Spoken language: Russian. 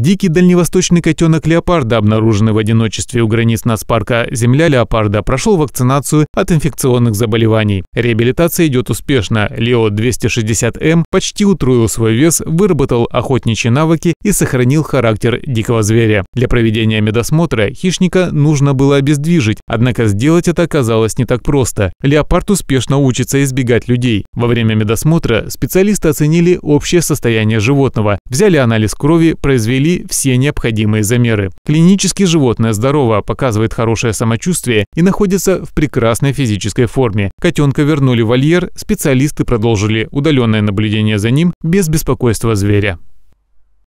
Дикий дальневосточный котенок леопарда, обнаруженный в одиночестве у границ нацпарка «Земля леопарда», прошел вакцинацию от инфекционных заболеваний. Реабилитация идет успешно. Лео 260М эм почти утроил свой вес, выработал охотничьи навыки и сохранил характер дикого зверя. Для проведения медосмотра хищника нужно было обездвижить, однако сделать это оказалось не так просто. Леопард успешно учится избегать людей. Во время медосмотра специалисты оценили общее состояние животного, взяли анализ крови, произвели провели все необходимые замеры. Клинически животное здорово, показывает хорошее самочувствие и находится в прекрасной физической форме. Котенка вернули в вольер, специалисты продолжили удаленное наблюдение за ним без беспокойства зверя.